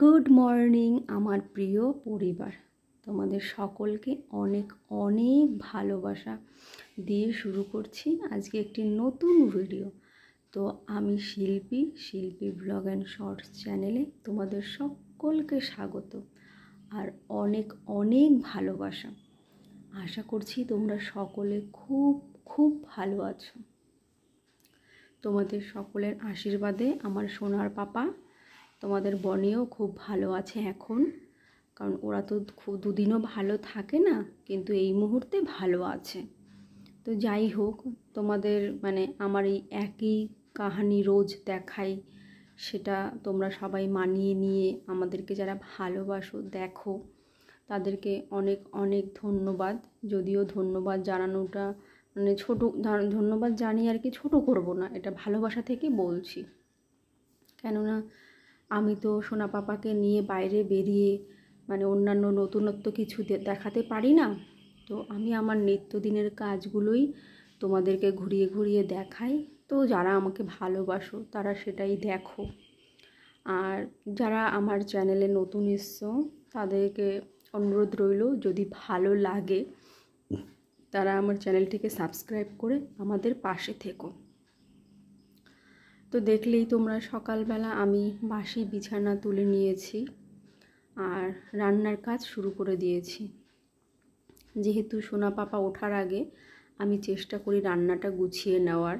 good morning আমার প্রিয় পরিবার তোমাদের সকলকে অনেক অনেক ভালোবাসা দিয়ে শুরু করছি আজকে একটি নতুন ভিডিও তো আমি শিল্পী শিল্পী ব্লগ অ্যান্ড শর্টস চ্যানেলে তোমাদের সকলকে স্বাগত আর অনেক অনেক ভালোবাসা আশা করছি তোমরা সকলে খুব খুব ভালো আছো তোমাদের সকলের আশীর্বাদে আমার সোনার পাপা তোমাদের বনেও খুব ভালো আছে এখন কারণ ওরা তো খুব দুদিনও ভালো থাকে না কিন্তু এই মুহূর্তে ভালো আছে তো যাই হোক তোমাদের মানে আমার এই একই কাহানি রোজ দেখাই সেটা তোমরা সবাই মানিয়ে নিয়ে আমাদেরকে যারা ভালোবাসো দেখো তাদেরকে অনেক অনেক ধন্যবাদ যদিও ধন্যবাদ জানানোটা মানে ছোটো ধন্যবাদ জানিয়ে আর কি ছোট করব না এটা ভালোবাসা থেকে বলছি কেননা আমি তো সোনা পাপাকে নিয়ে বাইরে বেরিয়ে মানে অন্যান্য নতুনত্ব কিছু দেখাতে পারি না তো আমি আমার নিত্যদিনের কাজগুলোই তোমাদেরকে ঘুরিয়ে ঘুরিয়ে দেখাই তো যারা আমাকে ভালোবাসো তারা সেটাই দেখো আর যারা আমার চ্যানেলে নতুন এসছো তাদেরকে অনুরোধ রইল যদি ভালো লাগে তারা আমার চ্যানেলটিকে সাবস্ক্রাইব করে আমাদের পাশে থেকো তো দেখলেই তোমরা সকালবেলা আমি বাসি বিছানা তুলে নিয়েছি আর রান্নার কাজ শুরু করে দিয়েছি যেহেতু সোনা পাপা ওঠার আগে আমি চেষ্টা করি রান্নাটা গুছিয়ে নেওয়ার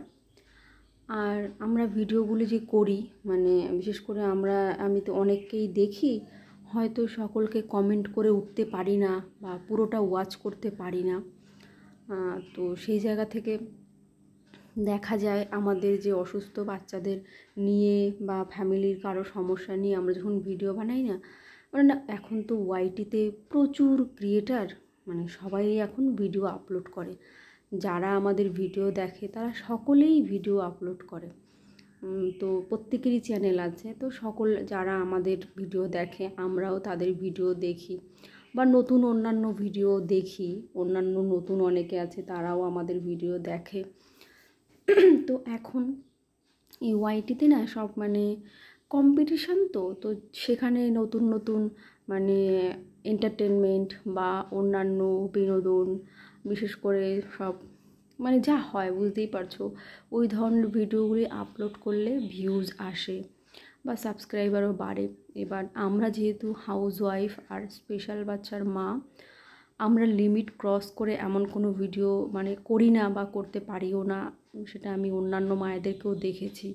আর আমরা ভিডিওগুলি যে করি মানে বিশেষ করে আমরা আমি তো অনেককেই দেখি হয়তো সকলকে কমেন্ট করে উঠতে পারি না বা পুরোটা ওয়াচ করতে পারি না তো সেই জায়গা থেকে দেখা যায় আমাদের যে অসুস্থ বাচ্চাদের নিয়ে বা ফ্যামিলির কারো সমস্যা নিয়ে আমরা যখন ভিডিও বানাই না মানে না এখন তো ওয়াইটিতে প্রচুর ক্রিয়েটার মানে সবাই এখন ভিডিও আপলোড করে যারা আমাদের ভিডিও দেখে তারা সকলেই ভিডিও আপলোড করে তো প্রত্যেকেরই চ্যানেল আছে তো সকল যারা আমাদের ভিডিও দেখে আমরাও তাদের ভিডিও দেখি বা নতুন অন্যান্য ভিডিও দেখি অন্যান্য নতুন অনেকে আছে তারাও আমাদের ভিডিও দেখে তো এখন এই ওয়াইটিতে না সব মানে কম্পিটিশান তো তো সেখানে নতুন নতুন মানে এন্টারটেনমেন্ট বা অন্যান্য বিনোদন বিশেষ করে সব মানে যা হয় বুঝতেই পারছো ওই ধরনের ভিডিওগুলি আপলোড করলে ভিউজ আসে বা সাবস্ক্রাইবারও বাড়ে এবার আমরা যেহেতু হাউস ওয়াইফ আর স্পেশাল বাচ্চার মা আমরা লিমিট ক্রস করে এমন কোনো ভিডিও মানে করি না বা করতে পারিও না সেটা আমি অন্যান্য মায়েদেরকেও দেখেছি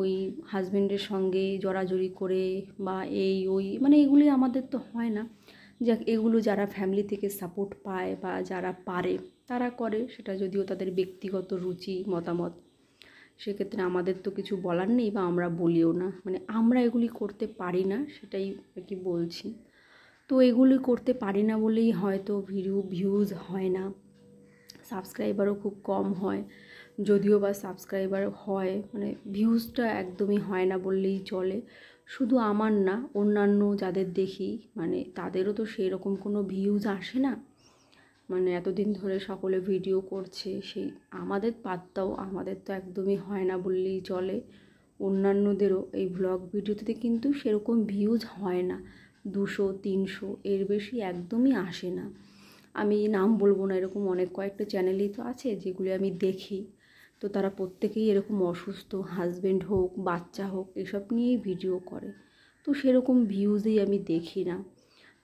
ওই হাজব্যান্ডের সঙ্গে জড়াজড়ি করে বা এই ওই মানে এগুলি আমাদের তো হয় না যে এগুলো যারা ফ্যামিলি থেকে সাপোর্ট পায় বা যারা পারে তারা করে সেটা যদিও তাদের ব্যক্তিগত রুচি মতামত সেক্ষেত্রে আমাদের তো কিছু বলার নেই বা আমরা বলিও না মানে আমরা এগুলি করতে পারি না সেটাই আর কি বলছি তো এগুলি করতে পারি না বলেই হয়তো ভিডিও ভিউজ হয় না সাবস্ক্রাইবারও খুব কম হয় যদিও বা সাবস্ক্রাইবার হয় মানে ভিউজটা একদমই হয় না বললেই চলে শুধু আমার না অন্যান্য যাদের দেখি মানে তাদেরও তো সেই রকম কোনো ভিউজ আসে না মানে এতদিন ধরে সকলে ভিডিও করছে সেই আমাদের পাত্তাও আমাদের তো একদমই হয় না বললেই চলে অন্যান্যদেরও এই ব্লগ ভিডিওতে কিন্তু সেরকম ভিউজ হয় না দুশো তিনশো এর বেশি একদমই আসে না আমি নাম বলবো না এরকম অনেক কয়েকটা চ্যানেলই তো আছে যেগুলি আমি দেখি তো তারা প্রত্যেকেই এরকম অসুস্থ হাজব্যান্ড হোক বাচ্চা হোক এসব নিয়েই ভিডিও করে তো সেরকম ভিউজেই আমি দেখি না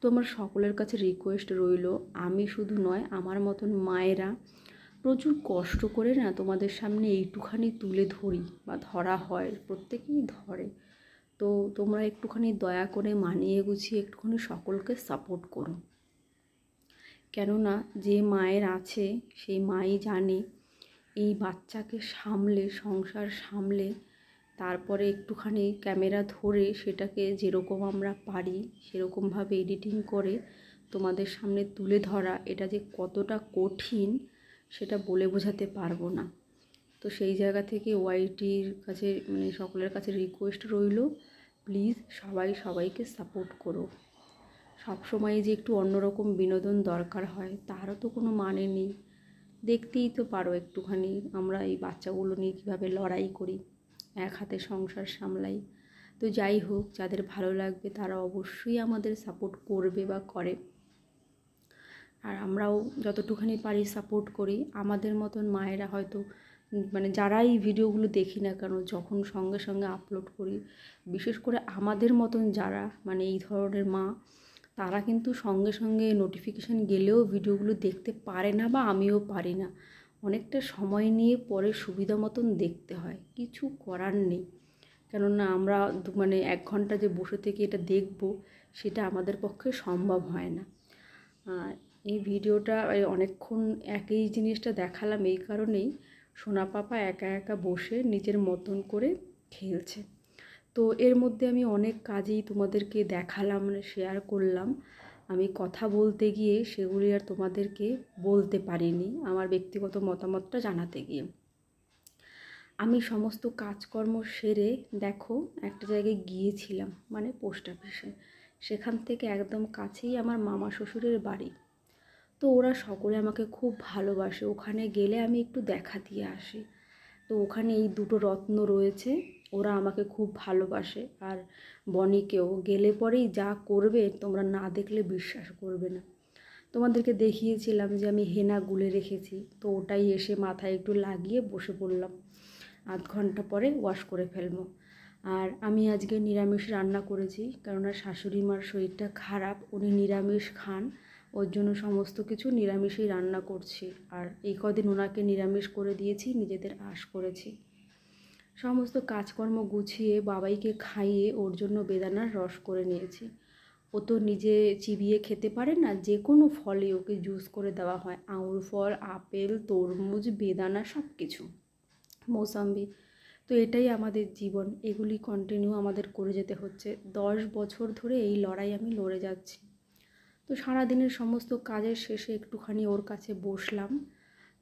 তো আমার সকলের কাছে রিকোয়েস্ট রইল আমি শুধু নয় আমার মতন মায়েরা প্রচুর কষ্ট করে না তোমাদের সামনে এইটুখানি তুলে ধরি বা ধরা হয় প্রত্যেকেই ধরে তো তোমরা একটুখানি দয়া করে মানিয়ে গুছিয়ে একটুখানি সকলকে সাপোর্ট করো কেননা যে মায়ের আছে সেই মাই জানে এই বাচ্চাকে সামলে সংসার সামলে তারপরে একটুখানি ক্যামেরা ধরে সেটাকে যেরকম আমরা পারি সেরকমভাবে এডিটিং করে তোমাদের সামনে তুলে ধরা এটা যে কতটা কঠিন সেটা বলে বোঝাতে পারবো না তো সেই জায়গা থেকে ওয়াইটির কাছে মানে সকলের কাছে রিকোয়েস্ট রইল প্লিজ সবাই সবাইকে সাপোর্ট করো সবসময় যে একটু অন্যরকম বিনোদন দরকার হয় তারও তো কোনো মানে নেই দেখতেই তো পারো একটুখানি আমরা এই বাচ্চাগুলো নিয়ে কীভাবে লড়াই করি এক হাতে সংসার সামলাই তো যাই হোক যাদের ভালো লাগবে তারা অবশ্যই আমাদের সাপোর্ট করবে বা করে আর আমরাও যতটুখানি পারি সাপোর্ট করি আমাদের মতন মায়েরা হয়তো মানে যারা এই ভিডিওগুলো দেখি না কেন যখন সঙ্গে সঙ্গে আপলোড করি বিশেষ করে আমাদের মতন যারা মানে এই ধরনের মা তারা কিন্তু সঙ্গে সঙ্গে নোটিফিকেশান গেলেও ভিডিওগুলো দেখতে পারে না বা আমিও পারি না অনেকটা সময় নিয়ে পরে সুবিধা মতন দেখতে হয় কিছু করার নেই কেননা আমরা মানে এক ঘন্টা যে বসে থেকে এটা দেখব সেটা আমাদের পক্ষে সম্ভব হয় না এই ভিডিওটা অনেকক্ষণ একই জিনিসটা দেখালাম এই কারণেই সোনা পাপা একা একা বসে নিজের মতন করে খেলছে তো এর মধ্যে আমি অনেক কাজেই তোমাদেরকে দেখালাম শেয়ার করলাম আমি কথা বলতে গিয়ে সেগুলি আর তোমাদেরকে বলতে পারিনি আমার ব্যক্তিগত মতামতটা জানাতে গিয়ে আমি সমস্ত কাজকর্ম সেরে দেখো একটা জায়গায় গিয়েছিলাম মানে পোস্ট অফিসে সেখান থেকে একদম কাছেই আমার মামা শ্বশুরের বাড়ি তো ওরা সকলে আমাকে খুব ভালোবাসে ওখানে গেলে আমি একটু দেখা দিয়ে আসি তো ওখানে এই দুটো রত্ন রয়েছে ওরা আমাকে খুব ভালোবাসে আর বনিকেও গেলে পরেই যা করবে তোমরা না দেখলে বিশ্বাস করবে না তোমাদেরকে দেখিয়েছিলাম যে আমি হেনা গুলে রেখেছি তো ওটাই এসে মাথায় একটু লাগিয়ে বসে পড়লাম আধ ঘন্টা পরে ওয়াশ করে ফেলবো আর আমি আজকে নিরামিষ রান্না করেছি কেননা শাশুড়ি মার শরীরটা খারাপ উনি নিরামিষ খান ওর জন্য সমস্ত কিছু নিরামিষই রান্না করছি আর এই কদিন ওনাকে নিরামিষ করে দিয়েছি নিজেদের আশ করেছি সমস্ত কাজকর্ম গুছিয়ে বাবাইকে খাইয়ে ওর জন্য বেদানার রস করে নিয়েছি ও তো নিজে চিবিয়ে খেতে পারে না যে কোনো ফলে ওকে জুস করে দেওয়া হয় আঙুর ফল আপেল তরমুজ বেদানা সব কিছু মৌসাম্বি তো এটাই আমাদের জীবন এগুলি কন্টিনিউ আমাদের করে যেতে হচ্ছে দশ বছর ধরে এই লড়াই আমি লড়ে যাচ্ছি তো সারাদিনের সমস্ত কাজের শেষে একটুখানি ওর কাছে বসলাম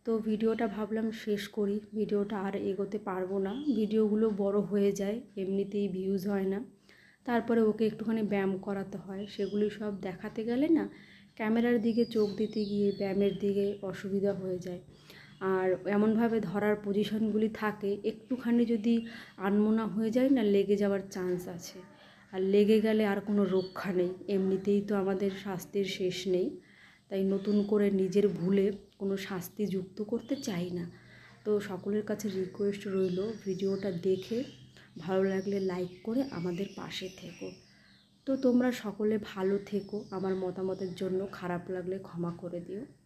তো ভিডিওটা ভাবলাম শেষ করি ভিডিওটা আর এগোতে পারবো না ভিডিওগুলো বড় হয়ে যায় এমনিতেই ভিউজ হয় না তারপরে ওকে একটুখানি ব্যায়াম করাতে হয় সেগুলি সব দেখাতে গেলে না ক্যামেরার দিকে চোখ দিতে গিয়ে ব্যায়ামের দিকে অসুবিধা হয়ে যায় আর এমনভাবে ধরার পজিশনগুলি থাকে একটুখানি যদি আনমোনা হয়ে যায় না লেগে যাওয়ার চান্স আছে আর লেগে গেলে আর কোনো রক্ষা নেই এমনিতেই তো আমাদের শাস্তির শেষ নেই তাই নতুন করে নিজের ভুলে কোনো শাস্তি যুক্ত করতে চাই না তো সকলের কাছে রিকোয়েস্ট রইল ভিডিওটা দেখে ভালো লাগলে লাইক করে আমাদের পাশে থেকো তো তোমরা সকলে ভালো থেকো আমার মতামতের জন্য খারাপ লাগলে ক্ষমা করে দিও